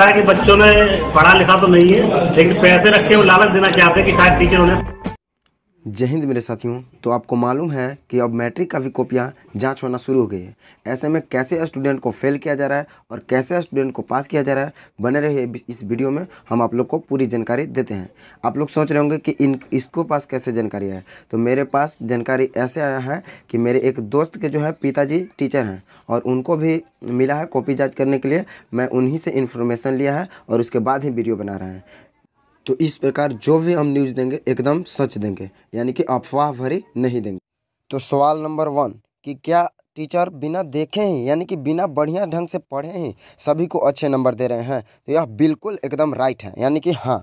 है कि बच्चों ने पढ़ा लिखा तो नहीं है लेकिन पैसे रख के वो लालच देना चाहते हैं कि शायद टीचर उन्हें जय हिंद मेरे साथियों तो आपको मालूम है कि अब मैट्रिक का भी कॉपियाँ जाँच होना शुरू हो गई है ऐसे में कैसे स्टूडेंट को फेल किया जा रहा है और कैसे स्टूडेंट को पास किया जा रहा है बने रहे इस वीडियो में हम आप लोग को पूरी जानकारी देते हैं आप लोग सोच रहे होंगे कि इन इसको पास कैसे जानकारी है तो मेरे पास जानकारी ऐसे आया है कि मेरे एक दोस्त के जो है पिताजी टीचर हैं और उनको भी मिला है कॉपी जाँच करने के लिए मैं उन्हीं से इन्फॉर्मेशन लिया है और उसके बाद ही वीडियो बना रहे हैं तो इस प्रकार जो भी हम न्यूज़ देंगे एकदम सच देंगे यानी कि अफवाह भरी नहीं देंगे तो सवाल नंबर वन कि क्या टीचर बिना देखे ही यानी कि बिना बढ़िया ढंग से पढ़े ही सभी को अच्छे नंबर दे रहे हैं तो यह बिल्कुल एकदम राइट है यानी कि हाँ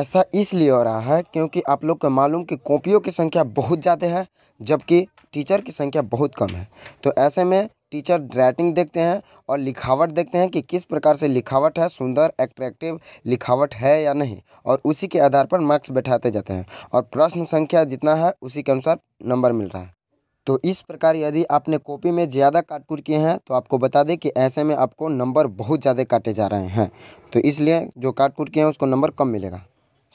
ऐसा इसलिए हो रहा है क्योंकि आप लोग को मालूम कि कॉपियों की संख्या बहुत ज़्यादा है जबकि टीचर की संख्या बहुत कम है तो ऐसे में टीचर राइटिंग देखते हैं और लिखावट देखते हैं कि किस प्रकार से लिखावट है सुंदर एट्रैक्टिव लिखावट है या नहीं और उसी के आधार पर मार्क्स बैठाते जाते हैं और प्रश्न संख्या जितना है उसी के अनुसार नंबर मिल रहा है तो इस प्रकार यदि आपने कॉपी में ज़्यादा काटपुट किए हैं तो आपको बता दें कि ऐसे में आपको नंबर बहुत ज़्यादा काटे जा रहे हैं तो इसलिए जो काटपुट किए हैं उसको नंबर कम मिलेगा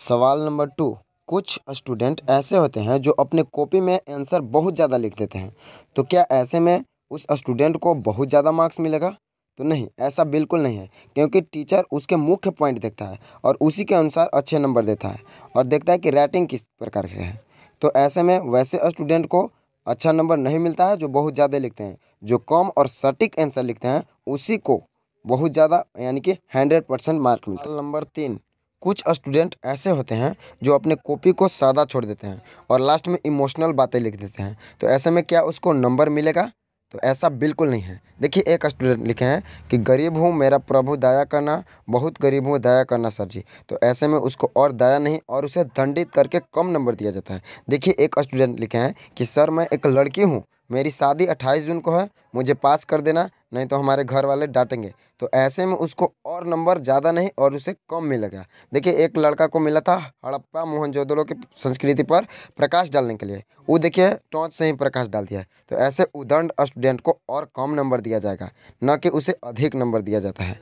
सवाल नंबर टू कुछ स्टूडेंट ऐसे होते हैं जो अपने कॉपी में आंसर बहुत ज़्यादा लिख देते हैं तो क्या ऐसे में उस स्टूडेंट को बहुत ज़्यादा मार्क्स मिलेगा तो नहीं ऐसा बिल्कुल नहीं है क्योंकि टीचर उसके मुख्य पॉइंट देखता है और उसी के अनुसार अच्छे नंबर देता है और देखता है कि राइटिंग किस प्रकार के है तो ऐसे में वैसे स्टूडेंट को अच्छा नंबर नहीं मिलता है जो बहुत ज़्यादा लिखते हैं जो कम और सटीक आंसर लिखते हैं उसी को बहुत ज़्यादा यानी कि हंड्रेड परसेंट मार्क मिलता है नंबर तीन कुछ स्टूडेंट ऐसे होते हैं जो अपने कॉपी को सादा छोड़ देते हैं और लास्ट में इमोशनल बातें लिख देते हैं तो ऐसे में क्या उसको नंबर मिलेगा तो ऐसा बिल्कुल नहीं है देखिए एक स्टूडेंट लिखे हैं कि गरीब हूँ मेरा प्रभु दया करना बहुत गरीब हूँ दया करना सर जी तो ऐसे में उसको और दया नहीं और उसे दंडित करके कम नंबर दिया जाता है देखिए एक स्टूडेंट लिखे हैं कि सर मैं एक लड़की हूँ मेरी शादी अट्ठाईस जून को है मुझे पास कर देना नहीं तो हमारे घर वाले डांटेंगे तो ऐसे में उसको और नंबर ज़्यादा नहीं और उसे कम मिलेगा देखिए एक लड़का को मिला था हड़प्पा मोहनजोदड़ो की संस्कृति पर प्रकाश डालने के लिए वो देखिए टॉच से ही प्रकाश डाल दिया तो ऐसे उदंड स्टूडेंट को और कम नंबर दिया जाएगा न कि उसे अधिक नंबर दिया जाता है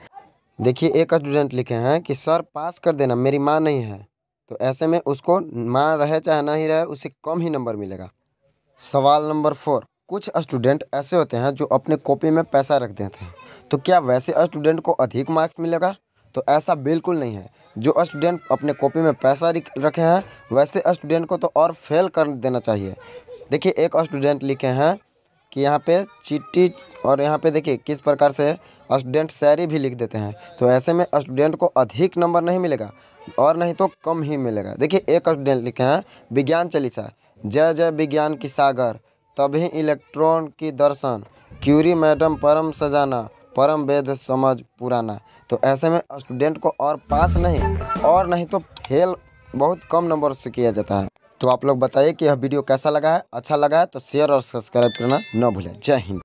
देखिए एक स्टूडेंट लिखे हैं कि सर पास कर देना मेरी माँ नहीं है तो ऐसे में उसको माँ रहे चाहे ना ही रहे उसे कम ही नंबर मिलेगा सवाल नंबर फोर कुछ स्टूडेंट ऐसे होते हैं जो अपने कॉपी में पैसा रख देते हैं तो क्या वैसे स्टूडेंट को अधिक मार्क्स मिलेगा तो ऐसा बिल्कुल नहीं है जो स्टूडेंट अपने कॉपी में पैसा रखे हैं वैसे स्टूडेंट को तो और फेल कर देना चाहिए देखिए एक स्टूडेंट लिखे हैं कि यहाँ पे चिट्ठी और यहाँ पे देखिए किस प्रकार से स्टूडेंट शायरी भी लिख देते हैं तो ऐसे में स्टूडेंट को अधिक नंबर नहीं मिलेगा और नहीं तो कम ही मिलेगा देखिए एक स्टूडेंट लिखे हैं विज्ञान चालीसा जय जय विज्ञान की सागर तभी इलेक्ट्रॉन की दर्शन क्यूरी मैडम परम सजाना परम वेद समझ पुराना तो ऐसे में स्टूडेंट को और पास नहीं और नहीं तो फेल बहुत कम नंबर से किया जाता है तो आप लोग बताइए कि यह वीडियो कैसा लगा है अच्छा लगा है तो शेयर और सब्सक्राइब करना न भूलें जय हिंद